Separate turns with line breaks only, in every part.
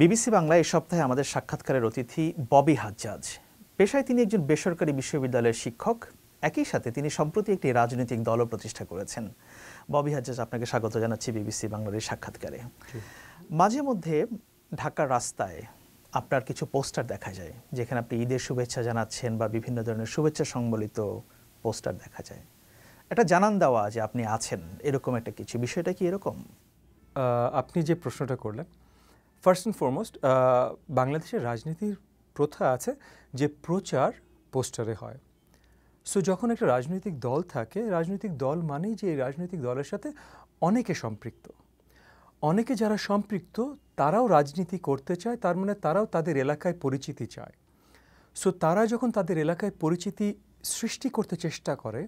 BBC Bangla এই সপ্তাহে আমাদের সাক্ষাৎকারের অতিথি ববি হাজ্জাজ পেশায় তিনি একজন বেসরকারি বিশ্ববিদ্যালয়ের শিক্ষক একই সাথে তিনি সম্প্রতি একটি রাজনৈতিক দলও প্রতিষ্ঠা করেছেন ববি হাজ্জাজ আপনাকে স্বাগত জানাচ্ছি বিবিসি বাংলার এই সাক্ষাৎকারে মাঝে মধ্যে ঢাকার রাস্তায় আপনার কিছু পোস্টার দেখা যায় যেখানে আপনি ঈদের শুভেচ্ছা জানাচ্ছেন বা বিভিন্ন ধরনের শুভেচ্ছা সম্বলিত পোস্টার দেখা যায় এটা জানান দেওয়া যে আপনি আছেন এরকম একটা কিছু বিষয়টা কি এরকম
আপনি যে প্রশ্নটা করলেন ফার্স্ট অ্যান্ড ফরমোস্ট বাংলাদেশের রাজনীতির প্রথা আছে যে প্রচার পোস্টারে হয় সো যখন একটা রাজনৈতিক দল থাকে রাজনৈতিক দল মানেই যে এই রাজনৈতিক দলের সাথে অনেকে সম্পৃক্ত অনেকে যারা সম্পৃক্ত তারাও রাজনীতি করতে চায় তার মানে তারাও তাদের এলাকায় পরিচিতি চায় সো তারা যখন তাদের এলাকায় পরিচিতি সৃষ্টি করতে চেষ্টা করে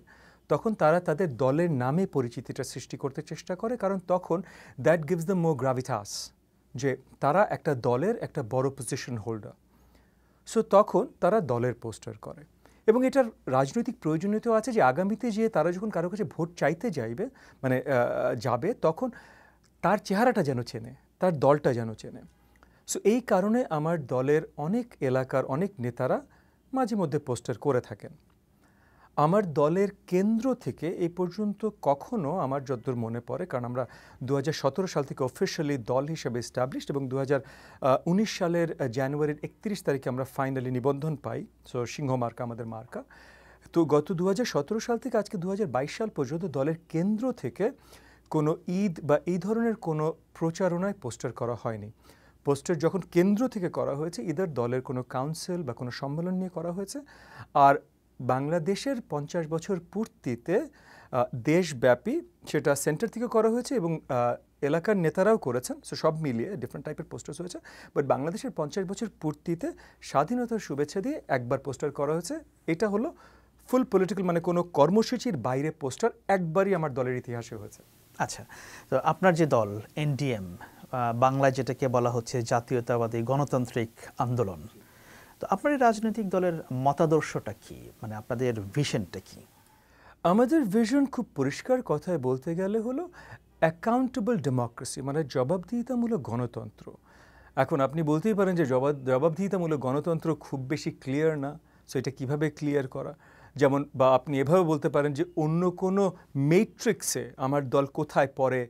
তখন তারা তাদের দলের নামে পরিচিতিটা সৃষ্টি করতে চেষ্টা করে কারণ তখন that gives the more gravitas যে তারা একটা দলের একটা বড় পজিশন হোল্ডার সো তখন তারা দলের পোস্টার করে এবং এটার রাজনৈতিক প্রয়োজনীয়তাও আছে যে আগামীতে যে তারা যখন কারো কাছে ভোট চাইতে যাইবে মানে যাবে তখন তার চেহারাটা যেন চেনে তার দলটা যেন চেনে সো এই কারণে আমার দলের অনেক এলাকার অনেক নেতারা মাঝে মধ্যে পোস্টার করে থাকেন আমার দলের কেন্দ্র থেকে এ পর্যন্ত কখনো আমার যদ্দূর মনে পড়ে কারণ আমরা দু সাল থেকে অফিসিয়ালি দল হিসেবে এস্টাবলিশড এবং দু সালের জানুয়ারির একত্রিশ তারিখে আমরা ফাইনালি নিবন্ধন পাই সো সিংহ মার্কা আমাদের মার্কা তো গত দু সাল থেকে আজকে দু সাল পর্যন্ত দলের কেন্দ্র থেকে কোনো ঈদ বা এই ধরনের কোনো প্রচারণায় পোস্টার করা হয়নি পোস্টার যখন কেন্দ্র থেকে করা হয়েছে ইদার দলের কোনো কাউন্সিল বা কোনো সম্মেলন নিয়ে করা হয়েছে আর বাংলাদেশের পঞ্চাশ বছর পূর্তিতে দেশব্যাপী সেটা সেন্টার থেকে করা হয়েছে এবং এলাকার নেতারাও করেছেন সো সব মিলিয়ে ডিফারেন্ট টাইপের পোস্টার্স হয়েছে বাট বাংলাদেশের পঞ্চাশ বছর পূর্তিতে স্বাধীনতার শুভেচ্ছা দিয়ে একবার পোস্টার করা হয়েছে এটা হলো ফুল পলিটিক্যাল মানে কোনো কর্মসূচির বাইরে পোস্টার একবারই আমার দলের
ইতিহাসে হয়েছে আচ্ছা তো আপনার যে দল এনডিএম বাংলায় যেটাকে বলা হচ্ছে জাতীয়তাবাদী গণতান্ত্রিক আন্দোলন তো আপনার রাজনৈতিক দলের মতাদর্শটা
কি মানে আপনাদের ভিশনটা কি আমাদের ভিশন খুব পরিষ্কার কথায় বলতে গেলে হলো অ্যাকাউন্টেবল ডেমোক্রেসি মানে জবাবদিহিতামূলক গণতন্ত্র এখন আপনি বলতেই পারেন যে জবাব জবাবদিহিতামূলক গণতন্ত্র খুব বেশি ক্লিয়ার না সো এটা কীভাবে ক্লিয়ার করা যেমন বা আপনি এভাবে বলতে পারেন যে অন্য কোনো মেট্রিক্সে আমার দল কোথায় পড়ে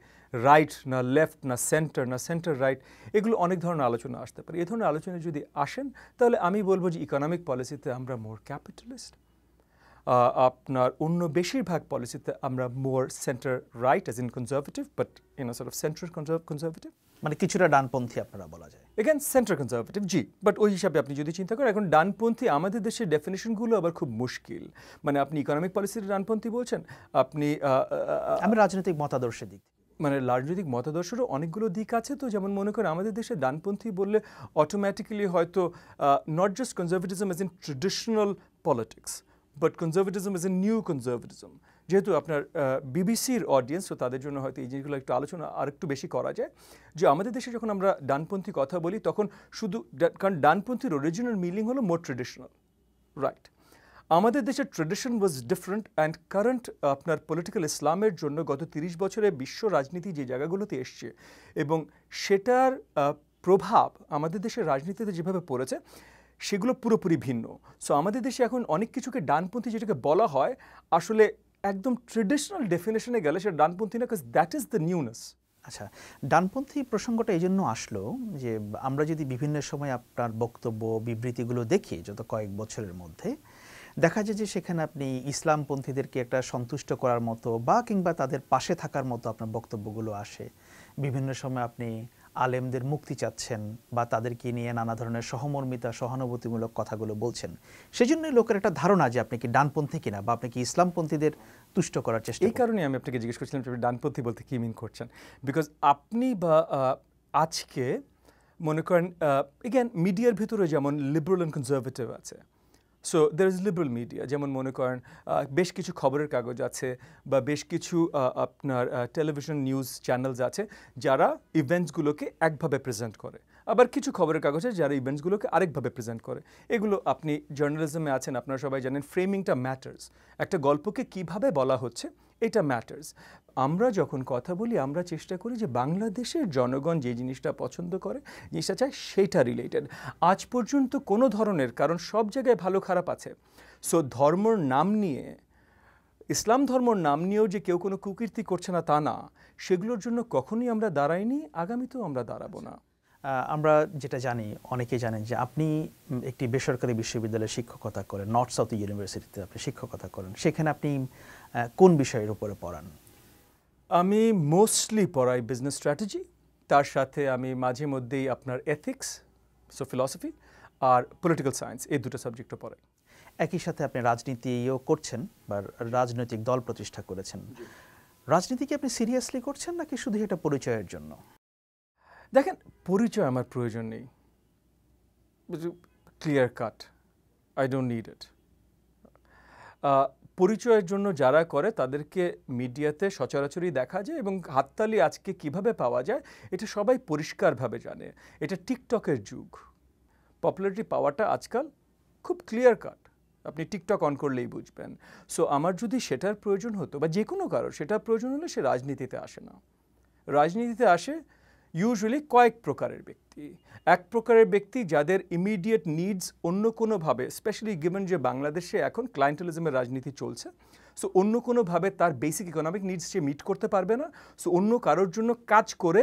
রাইট না লেফট না সেন্টার না সেন্টার রাইট এগুলো অনেক ধরনের আলোচনা আসতে পারে এ ধরনের আলোচনা যদি আসেন তাহলে আমি বলবো যে ইকোনমিক পলিসিতে আমরা মোর ক্যাপিটালিস্ট আপনার অন্য বেশিরভাগ পলিসিতে আমরা more centre right as in conservative but in sort of central conservative মানে কিছুটা ডানপন্থী আপনারা বলা যায় এখান সেন্টার কনজারভেটিভ জি বাট ওই হিসাবে আপনি যদি চিন্তা করেন এখন ডানপন্থী আমাদের দেশের ডেফিনেশনগুলো আবার খুব মুশকিল মানে আপনি ইকোনমিক পলিসির ডানপন্থী বলছেন আপনি আমি রাজনৈতিক মতাদর্শের দিক মানে রাজনৈতিক মতাদর্শেরও অনেকগুলো দিক আছে তো যেমন মনে করেন আমাদের দেশে ডানপন্থী বললে অটোমেটিক্যালি হয়তো not just conservatism as in traditional politics but conservatism is a new conservatism যেহেতু আপনার বিবিসির অডিয়েন্স তো তাদের জন্য হয়তো এই জিনিসগুলো একটু আলোচনা আর একটু বেশি করা যায় যে আমাদের দেশে যখন আমরা ডানপন্থী কথা বলি তখন শুধু কারণ ডানপন্থীর অরিজিনাল মিলিং হলো মোর ট্রেডিশনাল রাইট আমাদের দেশের tradition was different and current আপনার পলিটিক্যাল ইসলামের জন্য গত তিরিশ বছরে বিশ্ব রাজনীতি যে জায়গাগুলোতে এসছে এবং সেটার প্রভাব আমাদের দেশের রাজনীতিতে যেভাবে পড়েছে সেগুলো পুরোপুরি ভিন্ন সো আমাদের দেশে এখন অনেক কিছুকে ডানপন্থী যেটাকে বলা হয় আসলে একদম ট্রেডিশনাল ডেফিনেশনে গেলে সেটা ডানপন্থী না দ্যাট ইজ দ্য নিউনেস আচ্ছা ডানপন্থী প্রসঙ্গটা এই জন্য আসলো যে
আমরা যদি বিভিন্ন সময় আপনার বক্তব্য বিবৃতিগুলো দেখি যত কয়েক বছরের মধ্যে দেখা যায় যে সেখানে আপনি ইসলামপন্থীদেরকে একটা সন্তুষ্ট করার মতো বা কিংবা তাদের পাশে থাকার মতো আপনার বক্তব্যগুলো আসে বিভিন্ন সময় আপনি আলেমদের মুক্তি চাচ্ছেন বা তাদেরকে নিয়ে নানা ধরনের সহমর্মিতা সহানুভূতিমূলক কথাগুলো বলছেন সেই জন্য লোকের একটা ধারণা যে আপনি কি ডানপন্থী কিনা বা আপনি কি ইসলামপন্থীদের তুষ্ট করার চেষ্টা এই কারণে আমি আপনাকে জিজ্ঞেস করছিলাম
আপনি ডানপন্থী বলতে কি মিন করছেন বিকজ আপনি বা আজকে মনে করেন এগেন মিডিয়ার ভিতরে যেমন লিবারাল অ্যান্ড কনজারভেটিভ আছে so there is liberal media যেমন মনে করেন বেশ কিছু খবরের কাগজ আছে বা বেশ কিছু আপনার টেলিভিশন নিউজ চ্যানেলস আছে যারা ইভেন্টসগুলোকে একভাবে প্রেজেন্ট করে আবার কিছু খবরের কাগজে যারা ইভেন্টসগুলোকে আরেকভাবে প্রেজেন্ট করে এগুলো আপনি জার্নালিজমে আছেন আপনারা সবাই জানেন ফ্রেমিংটা ম্যাটার্স একটা গল্পকে কিভাবে বলা হচ্ছে এটা ম্যাটার্স আমরা যখন কথা বলি আমরা চেষ্টা করি যে বাংলাদেশের জনগণ যে জিনিসটা পছন্দ করে জিনিসটা চায় সেইটা রিলেটেড আজ পর্যন্ত কোনো ধরনের কারণ সব জায়গায় ভালো খারাপ আছে সো ধর্মর নাম নিয়ে ইসলাম ধর্মর নাম নিয়েও যে কেউ কোনো কুকীর্তি করছে না তা না সেগুলোর জন্য কখনই আমরা দাঁড়াইনি আগামীতেও আমরা দাঁড়াবো না
আমরা যেটা জানি অনেকে জানেন যে আপনি একটি বেসরকারি বিশ্ববিদ্যালয়ে শিক্ষকতা করেন নর্থ
সাউথ ইউনিভার্সিটিতে আপনি শিক্ষকতা করেন সেখানে আপনি কোন বিষয়ের উপরে পড়ান আমি মোস্টলি পড়াই বিজনেস স্ট্র্যাটেজি তার সাথে আমি মাঝে মধ্যেই আপনার এথিক্স সো ফিলসফি আর পলিটিক্যাল সায়েন্স এই দুটো সাবজেক্টও পড়াই
একই সাথে আপনি রাজনীতিও করছেন বা রাজনৈতিক দল প্রতিষ্ঠা করেছেন রাজনীতি কি আপনি সিরিয়াসলি করছেন নাকি শুধু এটা পরিচয়ের জন্য দেখেন পরিচয় আমার
প্রয়োজন নেই clear cut I don't need it পরিচয়ের জন্য যারা করে তাদেরকে মিডিয়াতে সচরাচরই দেখা যায় এবং হাততালি আজকে কিভাবে পাওয়া যায় এটা সবাই পরিষ্কারভাবে জানে এটা টিকটকের যুগ পপুলারিটি পাওয়াটা আজকাল খুব ক্লিয়ার কাট আপনি টিকটক অন করলেই বুঝবেন সো আমার যদি সেটার প্রয়োজন হতো বা যে কোনো কারো সেটার প্রয়োজন হলে সে রাজনীতিতে আসে না রাজনীতিতে আসে ইউজুয়ালি কয়েক প্রকারের ব্যক্তি এক প্রকারের ব্যক্তি যাদের ইমিডিয়েট নিডস অন্য কোনোভাবে স্পেশালি গিভেন যে বাংলাদেশে এখন ক্লায়েন্টালিজমের রাজনীতি চলছে সো অন্য কোনোভাবে তার বেসিক ইকোনমিক নিডস সে মিট করতে পারবে না সো অন্য কারোর জন্য কাজ করে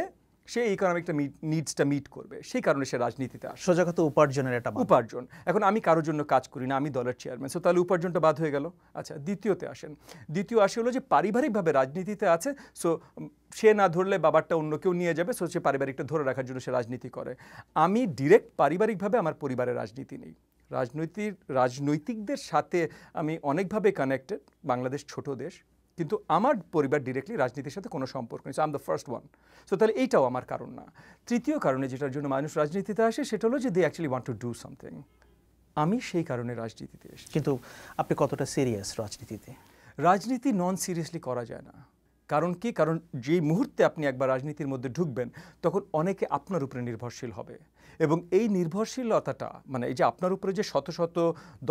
সে ইকোনমিকটা নিডসটা মিট করবে সেই কারণে সে রাজনীতিতে আসে সোজা কথা উপার্জনের একটা উপার্জন এখন আমি কারোর জন্য কাজ করি না আমি দলের চেয়ারম্যান সো তাহলে উপার্জনটা বাদ হয়ে গেল আচ্ছা দ্বিতীয়তে আসেন দ্বিতীয় আসে হলো যে পারিবারিকভাবে রাজনীতিতে আছে সো সে না ধরলে বাবারটা অন্য কেউ নিয়ে যাবে সো সে পারিবারিকটা ধরে রাখার জন্য সে রাজনীতি করে আমি ডিরেক্ট পারিবারিকভাবে আমার পরিবারের রাজনীতি নেই রাজনৈতিক রাজনৈতিকদের সাথে আমি অনেকভাবে কানেক্টেড বাংলাদেশ ছোট দেশ কিন্তু আমার পরিবার ডিরেক্টলি রাজনীতির সাথে কোনো সম্পর্ক নেই um the first one so তাহলে এইটাও আমার কারণ না তৃতীয় কারণে যেটার জন্য মানুষ রাজনীতিতে আসে সেটা হলো যে they actually want to do something আমি সেই কারণে রাজনীতিতে এসেছি কিন্তু আপনি কতটা সিরিয়াস রাজনীতিতে রাজনীতি নন সিরিয়াসলি করা যায় না কারণ কি কারণ যেই মুহূর্তে আপনি একবার রাজনীতির মধ্যে ঢুকবেন তখন অনেকে আপনার উপরে নির্ভরশীল হবে এবং এই নির্ভরশীলতাটা মানে এই যে আপনার উপরে যে শত শত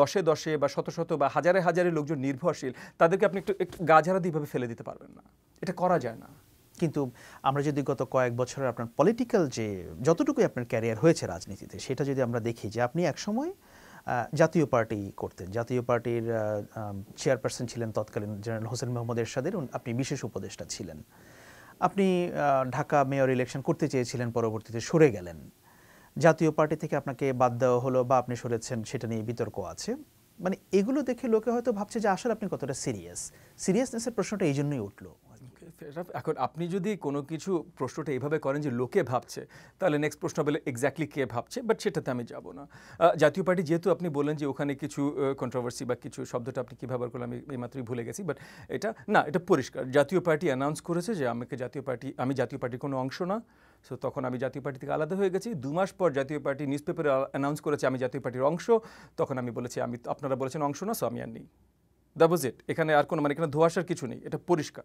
দশে দশে বা শত শত বা হাজারে হাজারে লোকজন নির্ভরশীল তাদেরকে আপনি একটু একটু গাঝারা ফেলে দিতে পারবেন না এটা করা যায় না কিন্তু আমরা যদি গত কয়েক বছরের আপনার পলিটিক্যাল যে যতটুকুই আপনার
ক্যারিয়ার হয়েছে রাজনীতিতে সেটা যদি আমরা দেখি যে আপনি একসময় সময় জাতীয় পার্টি করতেন জাতীয় পার্টির চেয়ারপারসন ছিলেন তৎকালীন জেনারেল হোসেন মোহাম্মদ এরশাদের আপনি বিশেষ উপদেষ্টা ছিলেন আপনি ঢাকা মেয়র ইলেকশন করতে চেয়েছিলেন পরবর্তীতে সরে গেলেন জাতীয় পার্টি থেকে আপনাকে বাদ দেওয়া হলো বা আপনি সরেছেন সেটা নিয়ে বিতর্ক আছে মানে এগুলো দেখে লোকে হয়তো ভাবছে যে আসলে আপনি কতটা সিরিয়াস সিরিয়াসনেসের প্রশ্নটা এই জন্যই উঠলো
এখন আপনি যদি কোনো কিছু প্রশ্নটা এইভাবে করেন যে লোকে ভাবছে তাহলে নেক্সট প্রশ্ন বলে এক্স্যাক্টলি কে ভাবছে বাট সেটাতে আমি যাব না জাতীয় পার্টি যেহেতু আপনি বললেন যে ওখানে কিছু কন্ট্রোভার্সি বা কিছু শব্দটা আপনি কী ব্যবহার করলেন আমি এইমাত্রই ভুলে গেছি বাট এটা না এটা পরিষ্কার জাতীয় পার্টি অ্যানাউন্স করেছে যে আমাকে জাতীয় পার্টি আমি জাতীয় পার্টির কোনো অংশ না সো তখন আমি জাতীয় পার্টি থেকে আলাদা হয়ে গেছি দু মাস পর জাতীয় পার্টি নিউজ পেপারে অ্যানাউন্স করেছে আমি জাতীয় পার্টির অংশ তখন আমি বলেছি আমি আপনারা বলেছেন অংশ না সো আমি আর নেই দ্য ওয়াজ ইট এখানে আর কোনো মানে এখানে ধোয়াশার কিছু নেই এটা পরিষ্কার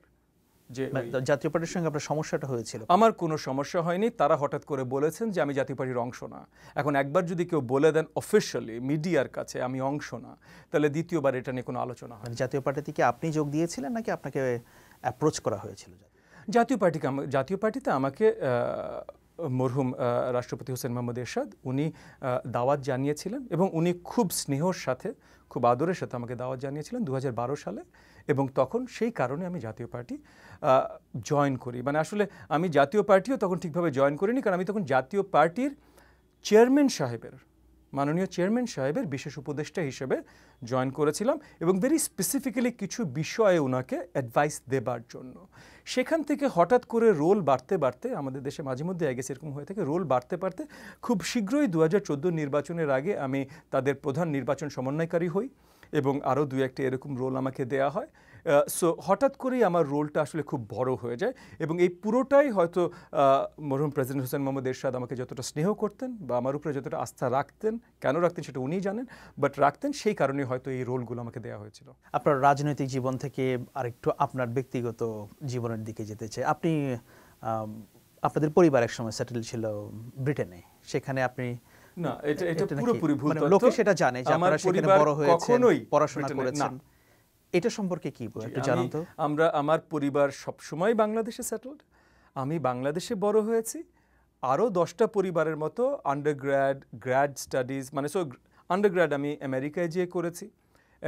যে জাতীয় পার্টির সঙ্গে আপনার সমস্যাটা হয়েছিল আমার কোনো সমস্যা হয়নি তারা হঠাৎ করে বলেছেন যে আমি জাতীয় পার্টির অংশ না এখন একবার যদি কেউ বলে দেন অফিসিয়ালি মিডিয়ার কাছে আমি অংশ না তাহলে দ্বিতীয়বার এটা নিয়ে কোনো আলোচনা হয় মানে জাতীয় পার্টিতে কি আপনি যোগ দিয়েছিলেন নাকি আপনাকে অ্যাপ্রোচ করা হয়েছিল জাতীয় পার্টিকে জাতীয় পার্টিতে আমাকে মরহুম রাষ্ট্রপতি হোসেন মোহাম্মদ এরশাদ উনি দাওয়াত জানিয়েছিলেন এবং উনি খুব স্নেহর সাথে খুব আদরের সাথে আমাকে দাওয়াত জানিয়েছিলেন দু সালে এবং তখন সেই কারণে আমি জাতীয় পার্টি জয়েন করি মানে আসলে আমি জাতীয় পার্টিও তখন ঠিকভাবে জয়েন করিনি কারণ আমি তখন জাতীয় পার্টির চেয়ারম্যান সাহেবের মাননীয় চেয়ারম্যান সাহেবের বিশেষ উপদেষ্টা হিসেবে জয়েন করেছিলাম এবং ভেরি স্পেসিফিক্যালি কিছু বিষয়ে ওনাকে অ্যাডভাইস দেবার জন্য সেখান থেকে হঠাৎ করে রোল বাড়তে বাড়তে আমাদের দেশে মাঝে মধ্যে আগে সেরকম হয়ে থাকে রোল বাড়তে বাড়তে খুব শীঘ্রই দু নির্বাচনের আগে আমি তাদের প্রধান নির্বাচন সমন্বয়কারী হই এবং আরও দু একটা এরকম রোল আমাকে দেয়া হয় সো হঠাৎ করেই আমার রোলটা আসলে খুব বড় হয়ে যায় এবং এই পুরোটাই হয়তো মরহুম প্রেসিডেন্ট হোসেন মোহাম্মদ এরশাদ আমাকে যতটা স্নেহ করতেন বা আমার উপরে যতটা আস্থা রাখতেন কেন রাখতেন সেটা উনিই জানেন বাট রাখতেন সেই কারণে হয়তো এই রোলগুলো আমাকে দেওয়া হয়েছিল আপনার
রাজনৈতিক জীবন থেকে আরেকটু আপনার ব্যক্তিগত জীবনের দিকে যেতে চাই আপনি আপনাদের পরিবার এক সময় সেটেল ছিল ব্রিটেনে সেখানে আপনি না এটা এটা পুরোপুরি ভুল মানে তথ্য লোকে সেটা জানে যে আপনারা সেখানে বড় পড়াশোনা করেছেন এটা সম্পর্কে কি একটু তো
আমরা আমার পরিবার সব সময় বাংলাদেশে আমি বাংলাদেশে বড় হয়েছি আরও দশটা পরিবারের মতো আন্ডারগ্র্যাড গ্র্যাড স্টাডিজ মানে সো আন্ডারগ্র্যাড আমি আমেরিকায় যেয়ে করেছি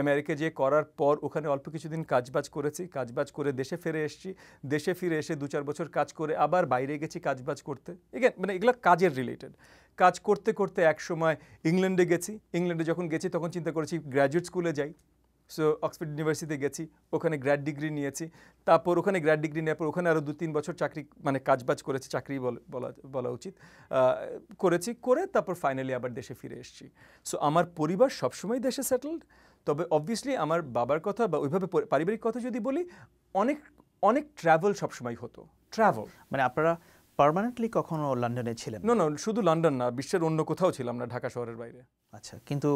আমেরিকায় যেয়ে করার পর ওখানে অল্প কিছুদিন কাজবাজ করেছি কাজবাজ করে দেশে ফিরে এসেছি দেশে ফিরে এসে দু চার বছর কাজ করে আবার বাইরে গেছি কাজবাজ করতে এগেন মানে এগুলো কাজের রিলেটেড কাজ করতে করতে একসময় ইংল্যান্ডে গেছি ইংল্যান্ডে যখন গেছি তখন চিন্তা করেছি গ্র্যাজুয়েট স্কুলে যাই সো অক্সফোর্ড ইউনিভার্সিটিতে গেছি ওখানে গ্র্যাড ডিগ্রি নিয়েছি তারপর ওখানে গ্র্যাড ডিগ্রি নেওয়ার পর ওখানে আরও দু তিন বছর চাকরি মানে কাজবাজ করেছি চাকরি বলা বলা উচিত করেছি করে তারপর ফাইনালি আবার দেশে ফিরে এসেছি সো আমার পরিবার সবসময় দেশে সেটেলড তবে অবভিয়াসলি আমার বাবার কথা বা ওইভাবে পারিবারিক কথা যদি বলি অনেক অনেক ট্র্যাভেল সবসময় হতো ট্র্যাভেল মানে আপনারা পার্মানেন্টলি কখনো লন্ডনে ছিলেন না না শুধু লন্ডন না বিশ্বের অন্য কোথাও ছিলাম না ঢাকা শহরের বাইরে আচ্ছা
কিন্তু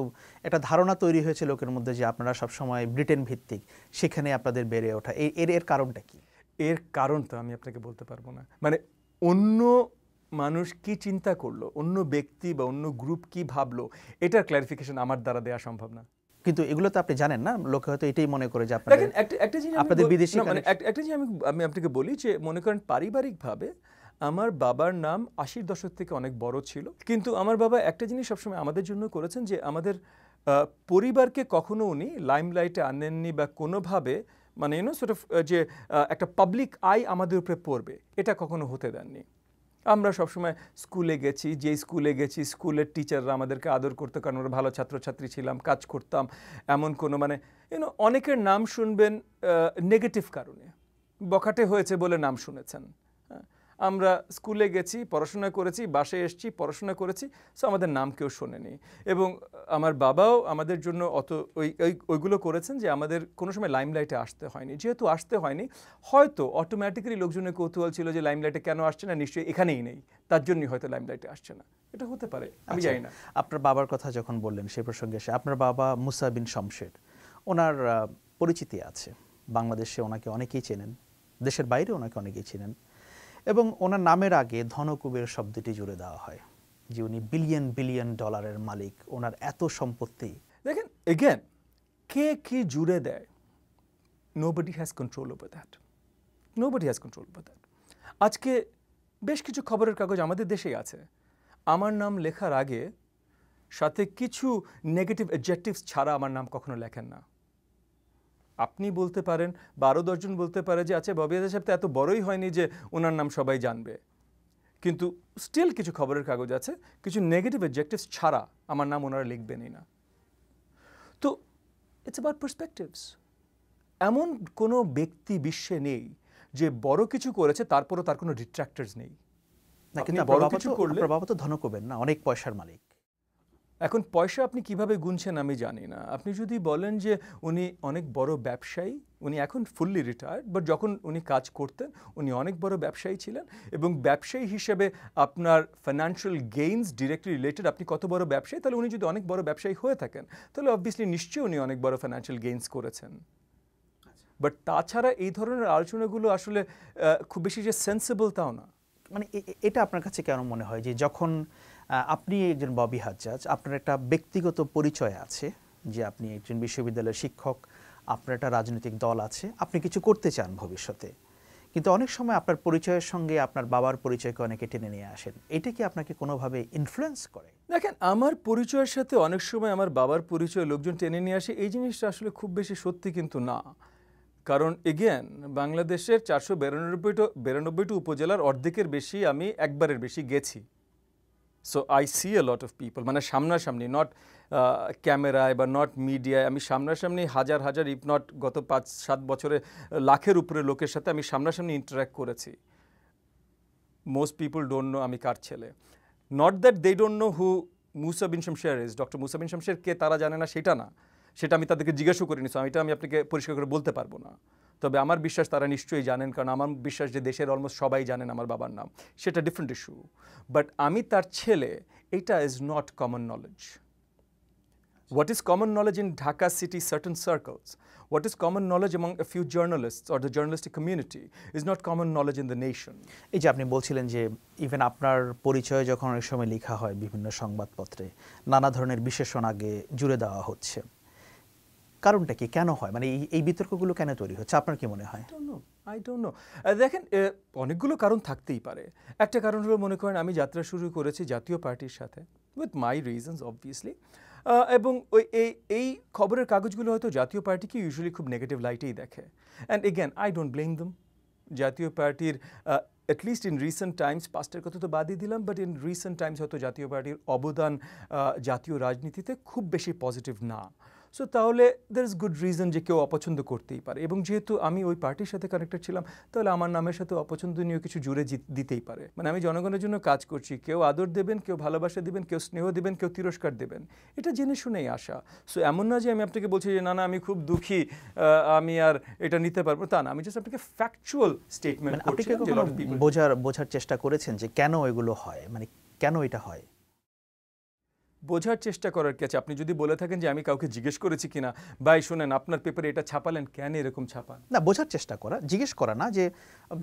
একটা ধারণা তৈরি হয়েছে লোকের মধ্যে যে আপনারা সবসময় ব্রিটেন ভিত্তিক সেখানে আপনাদের বেড়ে ওঠা এর এর কারণটা কি এর
কারণটা আমি আপনাকে বলতে পারবো না মানে অন্য মানুষ কি চিন্তা করলো অন্য ব্যক্তি বা অন্য গ্রুপ কি ভাবলো এটার ক্ল্যারিফিকেশন আমার দ্বারা দেওয়া সম্ভব না কিন্তু এগুলো তো
আপনি জানেন না লোকে হয়তো এটাই মনে করে যে আপনাদের
একটা জিনিস আপনাদের বিদেশি মানে একটা জিনিস আমি আমি আপনাকে বলি যে মনে করেন পারিবারিকভাবে ভাবে আমার বাবার নাম আশির দশক থেকে অনেক বড় ছিল কিন্তু আমার বাবা একটা জিনিস সবসময় আমাদের জন্য করেছেন যে আমাদের পরিবারকে কখনো উনি লাইমলাইটে আনেননি বা কোনোভাবে মানে ইউনো সেটা যে একটা পাবলিক আই আমাদের উপরে পড়বে এটা কখনো হতে দেননি আমরা সবসময় স্কুলে গেছি যে স্কুলে গেছি স্কুলের টিচাররা আমাদেরকে আদর করতো কারণ আমরা ভালো ছাত্রছাত্রী ছিলাম কাজ করতাম এমন কোনো মানে ইউনো অনেকের নাম শুনবেন নেগেটিভ কারণে বখাটে হয়েছে বলে নাম শুনেছেন আমরা স্কুলে গেছি পড়াশোনা করেছি বাসে এসছি পড়াশোনা করেছি সো আমাদের নাম কেউ শোনেনি এবং আমার বাবাও আমাদের জন্য অত ওই ওই ওইগুলো করেছেন যে আমাদের কোনো সময় লাইমলাইটে আসতে হয়নি যেহেতু আসতে হয়নি হয়তো অটোমেটিক্যালি লোকজনের কৌতূহল ছিল যে লাইমলাইটে কেন আসছে না নিশ্চয়ই এখানেই নেই তার জন্যই হয়তো লাইমলাইটে আসছে না এটা হতে পারে আমি আচ্ছা, জানি না
আপনার বাবার কথা যখন বললেন সেই প্রসঙ্গে এসে আপনার বাবা মুসাবিন শমশের ওনার পরিচিতি আছে বাংলাদেশে ওনাকে অনেকেই চেনেন দেশের বাইরে ওনাকে অনেকেই চেনেন এবং ওনার নামের আগে ধনকুবের শব্দটি জুড়ে দেওয়া হয় যে উনি বিলিয়ন বিলিয়ন ডলারের মালিক ওনার এত সম্পত্তি দেখেন এগেন
কে কে জুড়ে দেয় nobody has control over that nobody has control over that আজকে বেশ কিছু খবরের কাগজ আমাদের দেশেই আছে আমার নাম লেখার আগে সাথে কিছু নেগেটিভ অ্যাডজেক্টিভস ছাড়া আমার নাম কখনো লেখেন না আপনি বলতে পারেন বারো দশজন বলতে পারে যে আচ্ছা ববি সাহেব তো এত বড়ই হয়নি যে ওনার নাম সবাই জানবে কিন্তু স্টিল কিছু খবরের কাগজ আছে কিছু নেগেটিভ অবজেক্টিভস ছাড়া আমার নাম ওনারা লিখবেনই না তো ইটস অ্যাবাউট পার্সপেক্টিভস এমন কোনো ব্যক্তি বিশ্বে নেই যে বড় কিছু করেছে তারপরও তার কোনো ডিট্রাক্টার্স নেই
না কিন্তু বাবা
তো করবেন না অনেক পয়সার মালিক এখন পয়সা আপনি কিভাবে গুনছেন আমি জানি না আপনি যদি বলেন যে উনি অনেক বড় ব্যবসায়ী উনি এখন ফুললি রিটায়ার্ড বাট যখন উনি কাজ করতেন উনি অনেক বড় ব্যবসায়ী ছিলেন এবং ব্যবসায়ী হিসেবে আপনার ফিনান্সিয়াল গেইনস ডিরেক্টলি রিলেটেড আপনি কত বড় ব্যবসায়ী তাহলে উনি যদি অনেক বড় ব্যবসায়ী হয়ে থাকেন তাহলে অবভিয়াসলি নিশ্চয়ই উনি অনেক বড় ফিনান্সিয়াল গেইনস করেছেন বাট আচ্ছা। তাছাড়া এই ধরনের আলোচনাগুলো আসলে খুব বেশি যে সেন্সেবল তাও না মানে এটা আপনার কাছে কেন মনে হয় যে যখন
আপনি একজন ববি হাজ্জাজ আপনার একটা ব্যক্তিগত পরিচয় আছে যে আপনি একজন বিশ্ববিদ্যালয়ের শিক্ষক আপনার একটা রাজনৈতিক দল আছে আপনি কিছু করতে চান ভবিষ্যতে কিন্তু অনেক সময় আপনার পরিচয়ের সঙ্গে আপনার বাবার পরিচয়কে অনেকে টেনে নিয়ে আসেন এটা কি আপনাকে কোনোভাবে ইনফ্লুয়েন্স
করে দেখেন আমার পরিচয়ের সাথে অনেক সময় আমার বাবার পরিচয় লোকজন টেনে নিয়ে আসে এই জিনিসটা আসলে খুব বেশি সত্যি কিন্তু না কারণ এগেন বাংলাদেশের চারশো বিরানব্বইটা বিরানব্বইটা উপজেলার অর্ধেকের বেশি আমি একবারের বেশি গেছি so I see a lot of people মানে সামনাসামনি নট uh, ক্যামেরায় বা নট মিডিয়ায় আমি সামনাসামনি হাজার হাজার ইফ নট গত পাঁচ সাত বছরে uh, লাখের উপরে লোকের সাথে আমি সামনাসামনি ইন্টারাক্ট করেছি মোস্ট পিপল ডোন্ট নো আমি কার ছেলে not that they don't know who Musa bin Shamsher is doctor Musa bin Shamsher কে তারা জানে না সেটা না সেটা আমি তাদেরকে জিজ্ঞাসা করিনি সো এটা আমি আপনাকে পরিষ্কার করে বলতে পারবো না তবে আমার বিশ্বাস তারা নিশ্চয়ই জানেন কারণ আমার বিশ্বাস যে দেশের অলমোস্ট সবাই জানেন আমার বাবার নাম সেটা ডিফারেন্ট ইস্যু বাট আমি তার ছেলে এটা is not common knowledge what is common knowledge in Dhaka city certain circles what is common knowledge এবং a few journalist or the journalistic community is not common knowledge in the nation এই যে আপনি বলছিলেন যে ইভেন আপনার পরিচয় যখন অনেক সময় লেখা হয়
বিভিন্ন সংবাদপত্রে নানা ধরনের বিশেষণ আগে জুড়ে দেওয়া হচ্ছে কারণটা কি কেন হয় মানে এই বিতর্কগুলো কেন তৈরি হচ্ছে আপনার কি মনে হয়
আই ডোন্ট নো দেখেন অনেকগুলো কারণ থাকতেই পারে একটা কারণ হলো মনে করেন আমি যাত্রা শুরু করেছি জাতীয় পার্টির সাথে উইথ মাই রিজনস অবভিয়াসলি এবং ওই এই এই খবরের কাগজগুলো হয়তো জাতীয় পার্টিকে ইউজুয়ালি খুব নেগেটিভ লাইটেই দেখে and again I don't blame them জাতীয় পার্টির অ্যাটলিস্ট ইন রিসেন্ট টাইমস পাস্টের কথা তো বাদই দিলাম বাট ইন রিসেন্ট টাইমস হয়তো জাতীয় পার্টির অবদান জাতীয় রাজনীতিতে খুব বেশি পজিটিভ না সো তাহলে দের ইজ গুড রিজন যে কেউ অপছন্দ করতেই পারে এবং যেহেতু আমি ওই পার্টির সাথে কানেক্টেড ছিলাম তাহলে আমার নামের সাথে অপছন্দনীয় কিছু জুড়ে দিতেই পারে মানে আমি জনগণের জন্য কাজ করছি কেউ আদর দেবেন কেউ ভালোবাসা দেবেন কেউ স্নেহ দেবেন কেউ তিরস্কার দেবেন এটা জেনে শুনেই আসা সো এমন না যে আমি আপনাকে বলছি যে না না আমি খুব দুঃখী আমি আর এটা নিতে পারবো তা না আমি জাস্ট আপনাকে ফ্যাকচুয়াল মানে স্টেটমেন্ট
বোঝার বোঝার চেষ্টা করেছেন যে কেন এগুলো হয় মানে কেন এটা হয়
বোঝার চেষ্টা করার কি আছে আপনি যদি বলে থাকেন যে আমি কাউকে জিজ্ঞেস করেছি কিনা ভাই শোনেন আপনার পেপারে এটা ছাপালেন কেন এরকম ছাপান
না বোঝার চেষ্টা করা জিজ্ঞেস করা না যে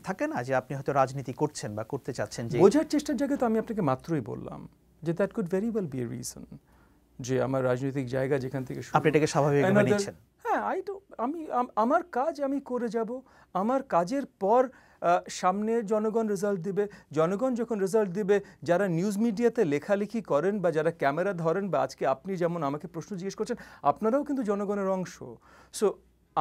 থাকে না যে আপনি হয়তো রাজনীতি করছেন বা করতে চাচ্ছেন যে বোঝার
চেষ্টার জায়গায় তো আমি আপনাকে মাত্রই বললাম যে that could very well be reason যে আমার রাজনৈতিক জায়গা যেখান থেকে আপনি এটাকে স্বাভাবিক হ্যাঁ আই তো আমি আমার কাজ আমি করে যাব আমার কাজের পর সামনে জনগণ রেজাল্ট দিবে জনগণ যখন রেজাল্ট দিবে যারা নিউজ মিডিয়াতে লেখালেখি করেন বা যারা ক্যামেরা ধরেন বা আজকে আপনি যেমন আমাকে প্রশ্ন জিজ্ঞেস করছেন আপনারাও কিন্তু জনগণের অংশ সো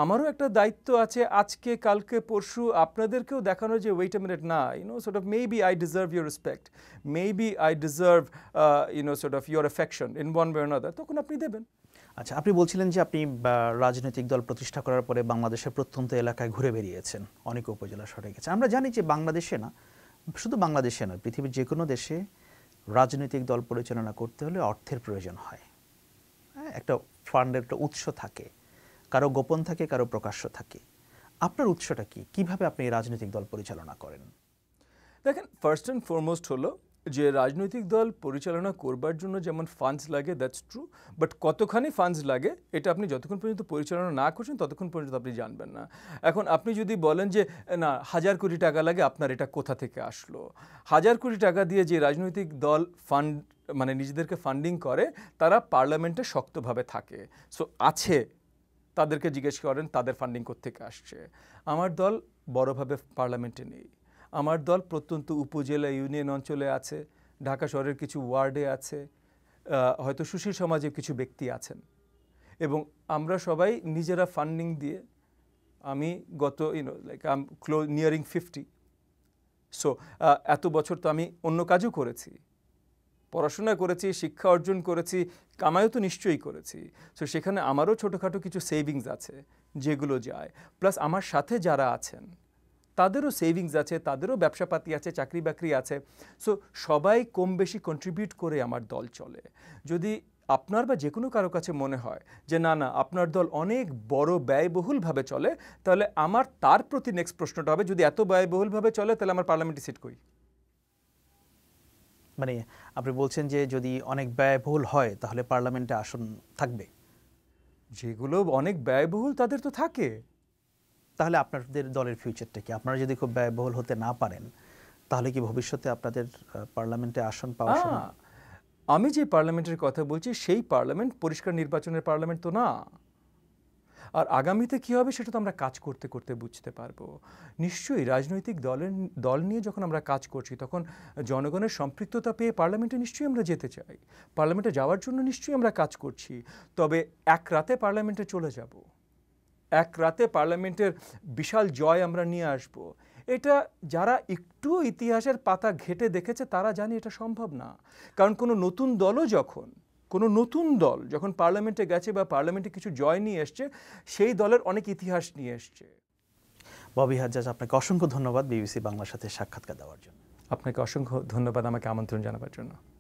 আমারও একটা দায়িত্ব আছে আজকে কালকে পরশু আপনাদেরকেও দেখানো যে ওয়েট মিনিট না you know sort of maybe I deserve your respect maybe I deserve you know sort of your affection in one way another তখন আপনি দেবেন
আচ্ছা আপনি বলছিলেন যে আপনি রাজনৈতিক দল প্রতিষ্ঠা করার পরে বাংলাদেশের প্রত্যন্ত এলাকায় ঘুরে বেরিয়েছেন অনেক উপজেলা সরে গেছে আমরা জানি যে বাংলাদেশে না শুধু বাংলাদেশে নয় পৃথিবীর যে কোনো দেশে রাজনৈতিক দল পরিচালনা করতে হলে অর্থের প্রয়োজন হয় হ্যাঁ, একটা ফান্ডের একটা উৎস থাকে কারো গোপন থাকে কারো প্রকাশ্য থাকে আপনার উৎসটা কি কিভাবে আপনি রাজনৈতিক দল পরিচালনা
করেন দেখেন ফার্স্ট অ্যান্ড ফরমোস্ট হলো যে রাজনৈতিক দল পরিচালনা করবার জন্য যেমন ফান্ডস লাগে দ্যাটস ট্রু বাট কতখানি ফান্ডস লাগে এটা আপনি যতক্ষণ পর্যন্ত পরিচালনা না করছেন ততক্ষণ পর্যন্ত আপনি জানবেন না এখন আপনি যদি বলেন যে না হাজার কোটি টাকা লাগে আপনার এটা কোথা থেকে আসলো হাজার কোটি টাকা দিয়ে যে রাজনৈতিক দল ফান্ড মানে নিজেদেরকে ফান্ডিং করে তারা পার্লামেন্টে শক্তভাবে থাকে সো আছে তাদেরকে জিজ্ঞেস করেন তাদের ফান্ডিং করতে আসছে আমার দল বড়ভাবে পার্লামেন্টে নেই আমার দল প্রত্যন্ত উপজেলা ইউনিয়ন অঞ্চলে আছে ঢাকা শহরের কিছু ওয়ার্ডে আছে হয়তো সুশীল সমাজে কিছু ব্যক্তি আছেন এবং আমরা সবাই নিজেরা ফান্ডিং দিয়ে আমি গত you know like um close nearing fifty so এত বছর তো আমি অন্য কাজও করেছি পড়াশোনা করেছি শিক্ষা অর্জন করেছি কামায়ও তো নিশ্চয়ই করেছি সো সেখানে আমারও ছোটোখাটো কিছু সেভিংস আছে যেগুলো যায় প্লাস আমার সাথে যারা আছেন তাদেরও সেভিংস আছে তাদেরও ব্যবসাপাতি আছে চাকরি বাকরি আছে সো সবাই কম বেশি কন্ট্রিবিউট করে আমার দল চলে যদি আপনার বা যে কোনো কারো কাছে মনে হয় যে না না আপনার দল অনেক বড় ব্যয়বহুলভাবে চলে তাহলে আমার তার প্রতি নেক্সট প্রশ্নটা হবে যদি এত ব্যয়বহুলভাবে চলে তাহলে আমার পার্লামেন্টে সিট কই
মানে আপনি বলছেন যে যদি অনেক ব্যয়বহুল হয় তাহলে পার্লামেন্টে আসন থাকবে যেগুলো অনেক ব্যয়বহুল তাদের তো থাকে তাহলে আপনাদের দলের ফিউচারটা কি আপনারা যদি খুব ব্যয়বহুল
হতে না পারেন তাহলে কি ভবিষ্যতে আপনাদের পার্লামেন্টে আসন পাওয়া আমি যে পার্লামেন্টের কথা বলছি সেই পার্লামেন্ট পরিষ্কার নির্বাচনের পার্লামেন্ট তো না আর আগামীতে কি হবে সেটা তো আমরা কাজ করতে করতে বুঝতে পারবো নিশ্চয়ই রাজনৈতিক দলের দল নিয়ে যখন আমরা কাজ করছি তখন জনগণের সম্পৃক্ততা পেয়ে পার্লামেন্টে নিশ্চয়ই আমরা যেতে চাই পার্লামেন্টে যাওয়ার জন্য নিশ্চয়ই আমরা কাজ করছি তবে এক রাতে পার্লামেন্টে চলে যাবো এক রাতে পার্লামেন্টের বিশাল জয় আমরা নিয়ে আসব এটা যারা একটু ইতিহাসের পাতা ঘেটে দেখেছে তারা জানে এটা সম্ভব না কারণ কোনো নতুন দলও যখন কোনো নতুন দল যখন পার্লামেন্টে গেছে বা পার্লামেন্টে কিছু জয় নিয়ে এসছে সেই দলের অনেক ইতিহাস নিয়ে এসছে
ববি হাজাজ আপনাকে অসংখ্য ধন্যবাদ বিবিসি বাংলার সাথে সাক্ষাৎকার দেওয়ার জন্য
আপনাকে অসংখ্য ধন্যবাদ আমাকে আমন্ত্রণ জানাবার জন্য